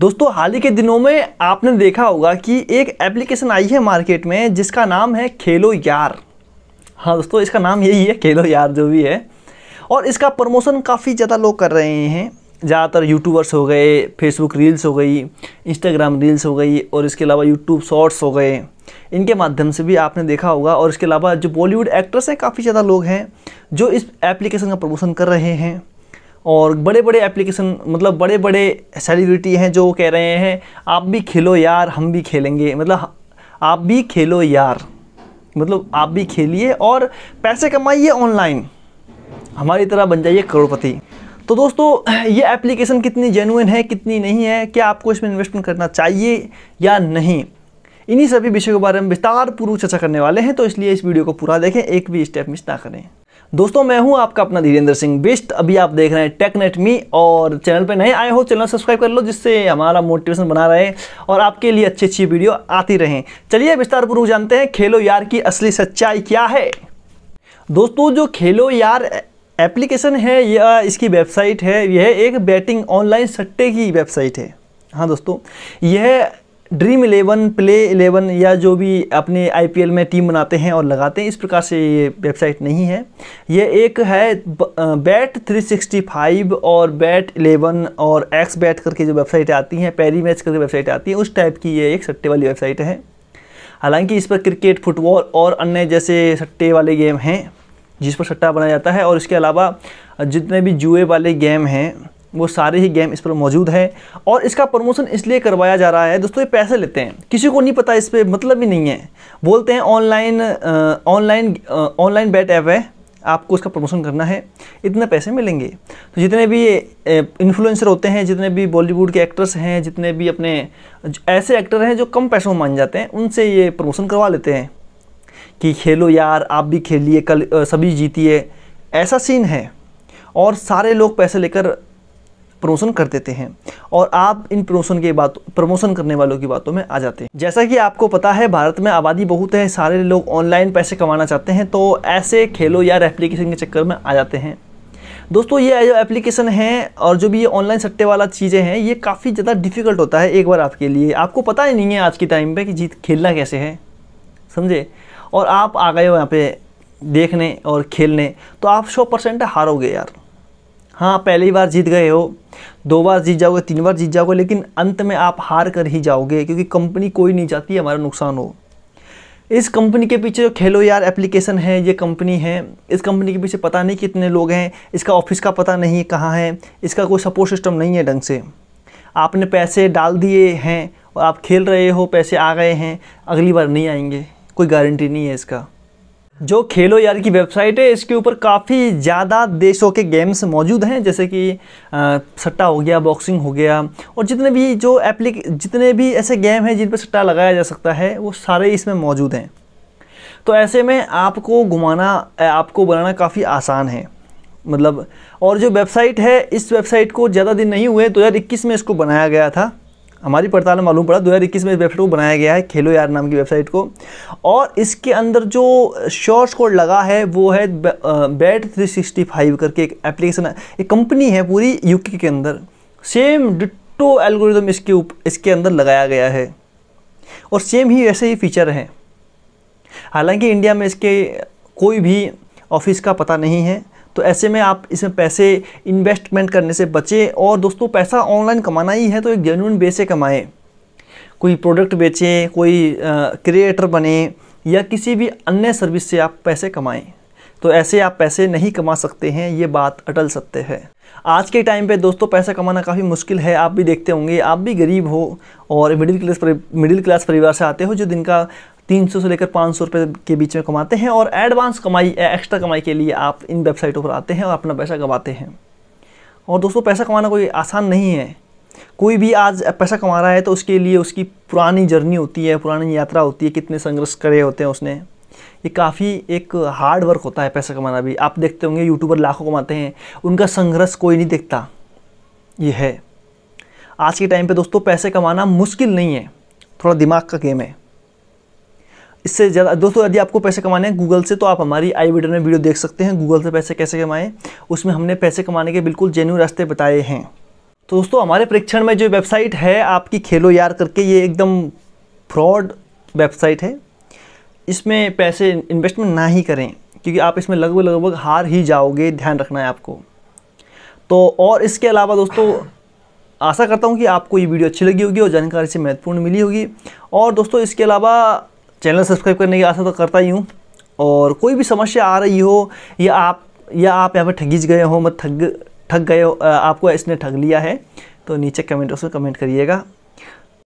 दोस्तों हाल ही के दिनों में आपने देखा होगा कि एक एप्लीकेशन आई है मार्केट में जिसका नाम है खेलो यार हाँ दोस्तों इसका नाम यही है खेलो यार जो भी है और इसका प्रमोशन काफ़ी ज़्यादा लोग कर रहे हैं ज़्यादातर यूट्यूबर्स हो गए फेसबुक रील्स हो गई इंस्टाग्राम रील्स हो गई और इसके अलावा यूट्यूब शॉर्ट्स हो गए इनके माध्यम से भी आपने देखा होगा और इसके अलावा जो बॉलीवुड एक्ट्रेस हैं काफ़ी ज़्यादा लोग हैं जो इस एप्लीकेशन का प्रमोशन कर रहे हैं और बड़े बड़े एप्लीकेशन मतलब बड़े बड़े सेलिब्रिटी हैं जो कह रहे हैं आप भी खेलो यार हम भी खेलेंगे मतलब आप भी खेलो यार मतलब आप भी खेलिए और पैसे कमाइए ऑनलाइन हमारी तरह बन जाइए करोड़पति तो दोस्तों ये एप्लीकेशन कितनी जेनुइन है कितनी नहीं है क्या आपको इसमें इन्वेस्टमेंट करना चाहिए या नहीं इन्हीं सभी विषयों के बारे में विस्तार पूर्वक चर्चा करने वाले हैं तो इसलिए इस वीडियो को पूरा देखें एक भी स्टेप मिस ना करें दोस्तों मैं हूं आपका अपना धीरेन्द्र सिंह बिस्ट अभी आप देख रहे हैं टेकनेट मी और चैनल पे नए आए हो चैनल सब्सक्राइब कर लो जिससे हमारा मोटिवेशन बना रहे और आपके लिए अच्छी अच्छी वीडियो आती रहें चलिए विस्तार पूर्व जानते हैं खेलो यार की असली सच्चाई क्या है दोस्तों जो खेलो यार एप्लीकेशन है या इसकी वेबसाइट है यह एक बैटिंग ऑनलाइन सट्टे की वेबसाइट है हाँ दोस्तों यह ड्रीम इलेवन प्ले इलेवन या जो भी अपने आईपीएल में टीम बनाते हैं और लगाते हैं इस प्रकार से ये वेबसाइट नहीं है ये एक है बैट 365 और बैट इलेवन और एक्स बैट करके जो वेबसाइट आती हैं पैरी मैच करके वेबसाइट आती है उस टाइप की ये एक सट्टे वाली वेबसाइट है हालांकि इस पर क्रिकेट फुटबॉल और अन्य जैसे सट्टे वाले गेम हैं जिस पर सट्टा बनाया जाता है और इसके अलावा जितने भी जुए वाले गेम हैं वो सारे ही गेम इस पर मौजूद है और इसका प्रमोशन इसलिए करवाया जा रहा है दोस्तों ये पैसे लेते हैं किसी को नहीं पता इस पर मतलब ही नहीं है बोलते हैं online online online bet app है आपको उसका प्रमोशन करना है इतने पैसे मिलेंगे तो जितने भी इन्फ्लुएंसर होते हैं जितने भी बॉलीवुड के एक्टर्स हैं जितने भी अपने ऐसे एक्टर हैं जो कम पैसों में मान जाते हैं उनसे ये प्रमोशन करवा लेते हैं कि खेलो यार आप भी खेलिए कल सभी जीतिए ऐसा सीन है और सारे लोग पैसे लेकर प्रमोशन कर देते हैं और आप इन प्रमोशन के बात प्रमोशन करने वालों की बातों में आ जाते हैं जैसा कि आपको पता है भारत में आबादी बहुत है सारे लोग ऑनलाइन पैसे कमाना चाहते हैं तो ऐसे खेलो यार एप्लीकेशन के चक्कर में आ जाते हैं दोस्तों ये जो एप्लीकेशन है और जो भी ये ऑनलाइन सट्टे वाला चीज़ें हैं ये काफ़ी ज़्यादा डिफिकल्ट होता है एक बार आपके लिए आपको पता ही नहीं है आज के टाइम पर कि जीत खेलना कैसे है समझे और आप आ गए हो यहाँ पे देखने और खेलने तो आप सौ परसेंट हारोगे यार हाँ पहली बार जीत गए हो दो बार जीत जाओगे तीन बार जीत जाओगे लेकिन अंत में आप हार कर ही जाओगे क्योंकि कंपनी कोई नहीं चाहती हमारा नुकसान हो इस कंपनी के पीछे जो खेलो यार एप्लीकेशन है ये कंपनी है इस कंपनी के पीछे पता नहीं कितने लोग हैं इसका ऑफिस का पता नहीं कहाँ है इसका कोई सपोर्ट सिस्टम नहीं है ढंग से आपने पैसे डाल दिए हैं और आप खेल रहे हो पैसे आ गए हैं अगली बार नहीं आएंगे कोई गारंटी नहीं है इसका जो खेलो यार की वेबसाइट है इसके ऊपर काफ़ी ज़्यादा देशों के गेम्स मौजूद हैं जैसे कि सट्टा हो गया बॉक्सिंग हो गया और जितने भी जो एप्लीके जितने भी ऐसे गेम हैं जिन पर सट्टा लगाया जा सकता है वो सारे इसमें मौजूद हैं तो ऐसे में आपको घुमाना आपको बनाना काफ़ी आसान है मतलब और जो वेबसाइट है इस वेबसाइट को ज़्यादा दिन नहीं हुए दो तो में इसको बनाया गया था हमारी पड़ताल में मालूम पड़ा 2021 में इस वेबसाइट को बनाया गया है खेलो यार नाम की वेबसाइट को और इसके अंदर जो शॉर्ट कोड लगा है वो है बैट 365 करके एक एप्लीकेशन है एक कंपनी है पूरी यूके के अंदर सेम डिट्टो एल्गोरिदम इसके उप, इसके अंदर लगाया गया है और सेम ही ऐसे ही फीचर हैं हालांकि इंडिया में इसके कोई भी ऑफिस का पता नहीं है तो ऐसे में आप इसमें पैसे इन्वेस्टमेंट करने से बचें और दोस्तों पैसा ऑनलाइन कमाना ही है तो एक जेन्यून बे से कमाएँ कोई प्रोडक्ट बेचें कोई क्रिएटर बने या किसी भी अन्य सर्विस से आप पैसे कमाएं तो ऐसे आप पैसे नहीं कमा सकते हैं ये बात अटल सत्य है आज के टाइम पे दोस्तों पैसा कमाना काफ़ी मुश्किल है आप भी देखते होंगे आप भी गरीब हो और मिडिल क्लास मिडिल क्लास परिवार से आते हो जो दिन का तीन सौ से लेकर पाँच सौ रुपये के बीच में कमाते हैं और एडवांस कमाई एक्स्ट्रा कमाई के लिए आप इन वेबसाइटों पर आते हैं और अपना पैसा कमाते हैं और दोस्तों पैसा कमाना कोई आसान नहीं है कोई भी आज पैसा कमा रहा है तो उसके लिए उसकी पुरानी जर्नी होती है पुरानी यात्रा होती है कितने संघर्ष करे होते हैं उसने ये काफ़ी एक हार्ड वर्क होता है पैसा कमाना भी आप देखते होंगे यूट्यूबर लाखों कमाते हैं उनका संघर्ष कोई नहीं देखता ये है आज के टाइम पे दोस्तों पैसे कमाना मुश्किल नहीं है थोड़ा दिमाग का गेम है इससे ज़्यादा दोस्तों यदि आपको पैसे कमाने हैं गूगल से तो आप हमारी आई वीडियो में वीडियो देख सकते हैं गूगल से पैसे कैसे कमाएं उसमें हमने पैसे कमाने के बिल्कुल जेन्यू रास्ते बताए हैं तो दोस्तों हमारे परीक्षण में जो वेबसाइट है आपकी खेलो यार करके ये एकदम फ्रॉड वेबसाइट है इसमें पैसे इन्वेस्टमेंट ना ही करें क्योंकि आप इसमें लगभग लगभग हार ही जाओगे ध्यान रखना है आपको तो और इसके अलावा दोस्तों आशा करता हूँ कि आपको ये वीडियो अच्छी लगी होगी और जानकारी से महत्वपूर्ण मिली होगी और दोस्तों इसके अलावा चैनल सब्सक्राइब करने की आशा तो करता ही हूँ और कोई भी समस्या आ रही हो या आप या आप यहाँ पर ठगीज गए हो मत ठग ठग गए हो आपको इसने ठग लिया है तो नीचे कमेंट बॉक्स में कमेंट करिएगा